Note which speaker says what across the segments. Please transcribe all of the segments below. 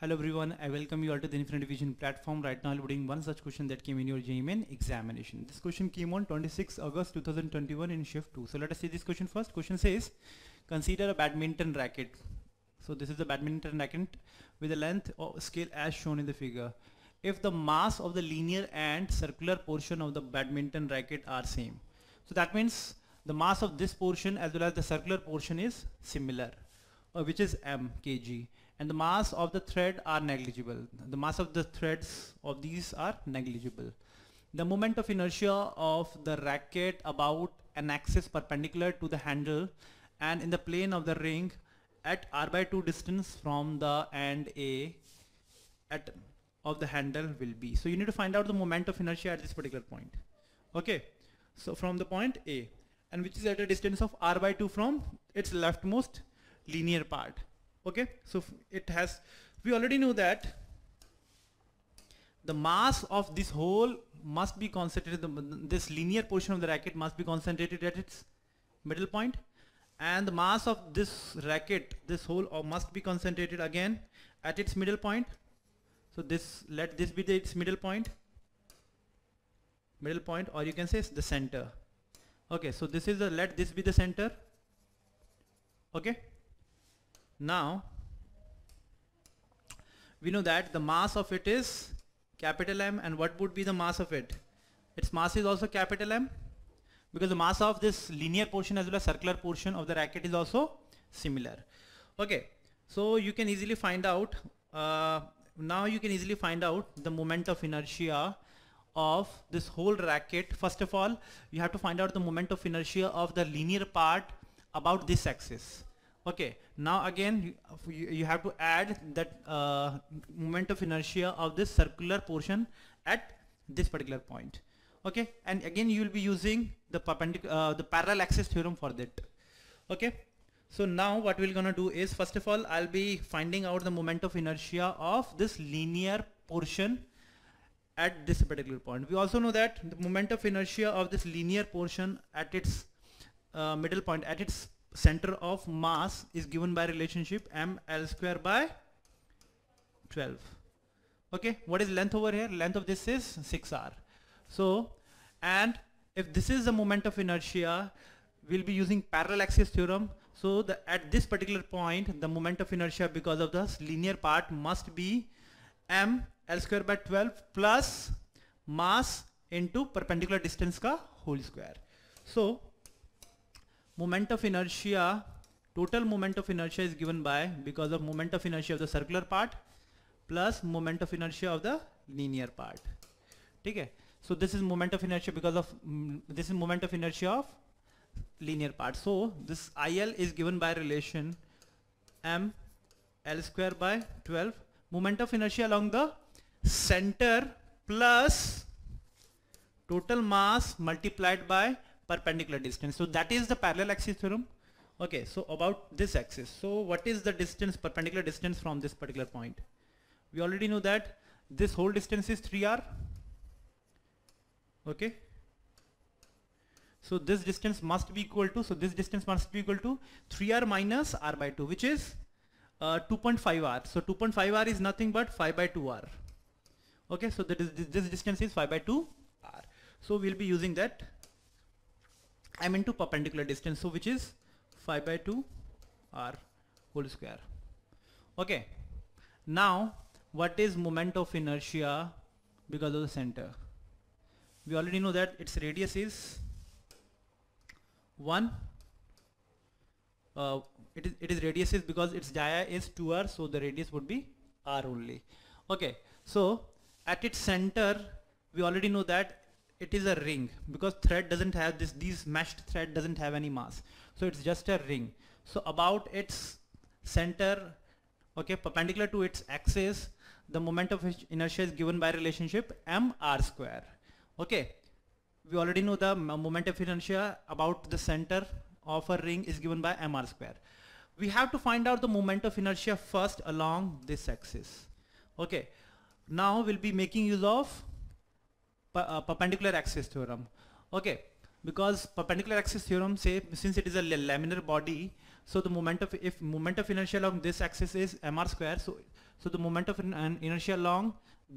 Speaker 1: Hello everyone, I welcome you all to the Infinite Vision platform. Right now I'll be doing one such question that came in your JMN examination. This question came on 26 August 2021 in shift 2. So let us see this question first. Question says, consider a badminton racket. So this is the badminton racket with a length or scale as shown in the figure. If the mass of the linear and circular portion of the badminton racket are same. So that means the mass of this portion as well as the circular portion is similar uh, which is m kg and the mass of the thread are negligible. The mass of the threads of these are negligible. The moment of inertia of the racket about an axis perpendicular to the handle and in the plane of the ring at r by 2 distance from the end A at of the handle will be. So you need to find out the moment of inertia at this particular point. Okay, so from the point A and which is at a distance of r by 2 from its leftmost linear part okay so it has we already know that the mass of this whole must be concentrated this linear portion of the racket must be concentrated at its middle point and the mass of this racket this whole or uh, must be concentrated again at its middle point so this let this be the, its middle point middle point or you can say the center okay so this is the let this be the center okay now, we know that the mass of it is capital M and what would be the mass of it? Its mass is also capital M because the mass of this linear portion as well as circular portion of the racket is also similar. Okay, so you can easily find out, uh, now you can easily find out the moment of inertia of this whole racket. First of all, you have to find out the moment of inertia of the linear part about this axis okay now again uh, you, you have to add that uh, moment of inertia of this circular portion at this particular point okay and again you will be using the perpendicular uh, the parallel axis theorem for that okay so now what we're gonna do is first of all I'll be finding out the moment of inertia of this linear portion at this particular point we also know that the moment of inertia of this linear portion at its uh, middle point at its center of mass is given by relationship m L square by 12. Okay, what is length over here? Length of this is 6r. So, and if this is the moment of inertia, we'll be using parallel axis theorem. So the, at this particular point, the moment of inertia because of the linear part must be m L square by 12 plus mass into perpendicular distance ka whole square. So moment of inertia total moment of inertia is given by because of moment of inertia of the circular part plus moment of inertia of the linear part ठीक है so this is moment of inertia because of mm, this is moment of inertia of linear part so this IL is given by relation m L square by 12 moment of inertia along the center plus total mass multiplied by perpendicular distance. So that is the parallel axis theorem. Okay, so about this axis. So what is the distance, perpendicular distance from this particular point? We already know that this whole distance is 3r. Okay. So this distance must be equal to, so this distance must be equal to 3r minus r by 2, which is uh, 2.5r. So 2.5r is nothing but 5 by 2r. Okay, so that is, this distance is 5 by 2r. So we'll be using that I'm into perpendicular distance so which is 5 by 2 r whole square okay now what is moment of inertia because of the center we already know that its radius is 1 uh, it is it is radius is because its dia is 2r so the radius would be r only okay so at its center we already know that it is a ring because thread doesn't have this these meshed thread doesn't have any mass so it's just a ring so about its center okay perpendicular to its axis the moment of inertia is given by relationship m r square okay we already know the moment of inertia about the center of a ring is given by m r square we have to find out the moment of inertia first along this axis okay now we'll be making use of uh, perpendicular axis theorem okay because perpendicular axis theorem say since it is a laminar body so the moment of if moment of inertia along this axis is mr square so so the moment of an inertia along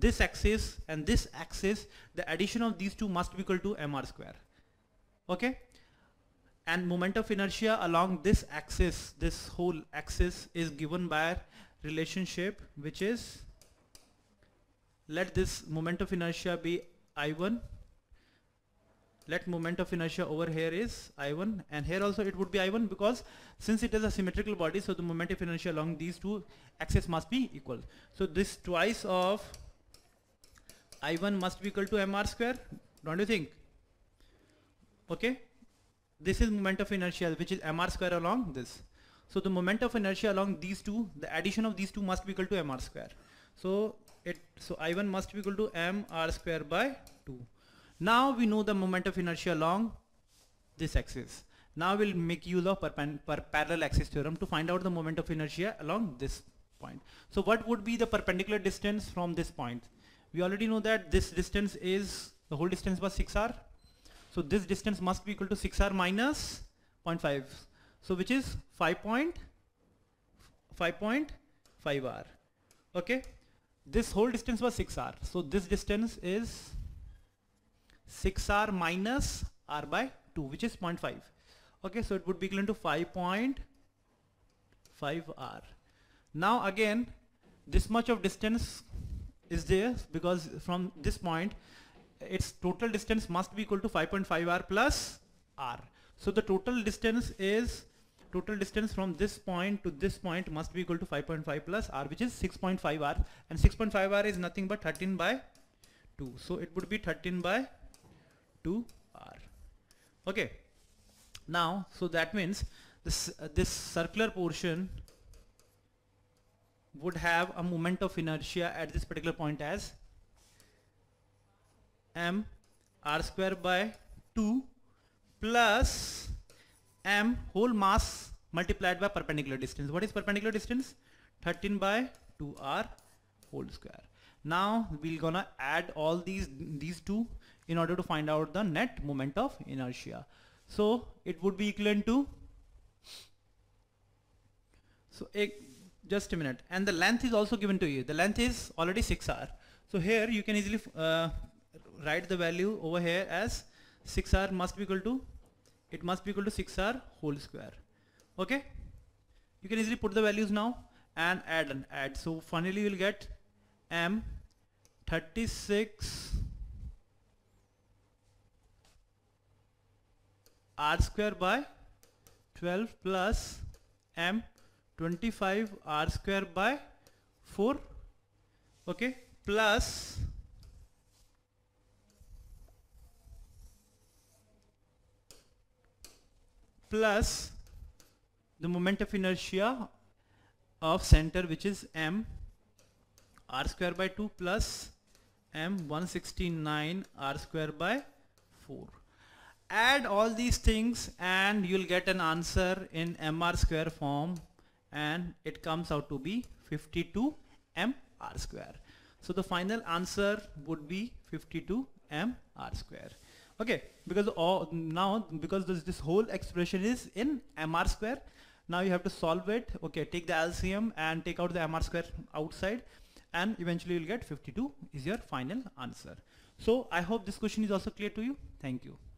Speaker 1: this axis and this axis the addition of these two must be equal to mr square okay and moment of inertia along this axis this whole axis is given by relationship which is let this moment of inertia be I1 let moment of inertia over here is I1 and here also it would be I1 because since it is a symmetrical body so the moment of inertia along these two axes must be equal. So this twice of I1 must be equal to mr square don't you think? Okay this is moment of inertia which is mr square along this. So the moment of inertia along these two the addition of these two must be equal to mr square. So it so i1 must be equal to m r square by 2 now we know the moment of inertia along this axis now we'll make use of per, parallel axis theorem to find out the moment of inertia along this point so what would be the perpendicular distance from this point we already know that this distance is the whole distance was 6r so this distance must be equal to 6r minus 0.5 so which is 55 r okay this whole distance was 6r so this distance is 6r minus r by 2 which is 0.5 okay so it would be equal to 5.5r now again this much of distance is there because from this point its total distance must be equal to 5.5 r plus r so the total distance is total distance from this point to this point must be equal to 5.5 plus r which is 6.5 r and 6.5 r is nothing but 13 by 2 so it would be 13 by 2 r okay now so that means this uh, this circular portion would have a moment of inertia at this particular point as m r square by 2 plus m whole mass multiplied by perpendicular distance. What is perpendicular distance? 13 by 2r whole square. Now we're gonna add all these these two in order to find out the net moment of inertia. So it would be equivalent to so just a minute and the length is also given to you. The length is already 6r. So here you can easily uh, write the value over here as 6r must be equal to it must be equal to 6r whole square okay you can easily put the values now and add and add so finally you will get m 36 r square by 12 plus m 25 r square by 4 okay plus plus the moment of inertia of center which is m r square by 2 plus m 169 r square by 4 add all these things and you'll get an answer in mr square form and it comes out to be 52 m r square so the final answer would be 52 m r square okay because all now because this, this whole expression is in mr square now you have to solve it okay take the LCM and take out the MR square outside and eventually you'll get 52 is your final answer so I hope this question is also clear to you thank you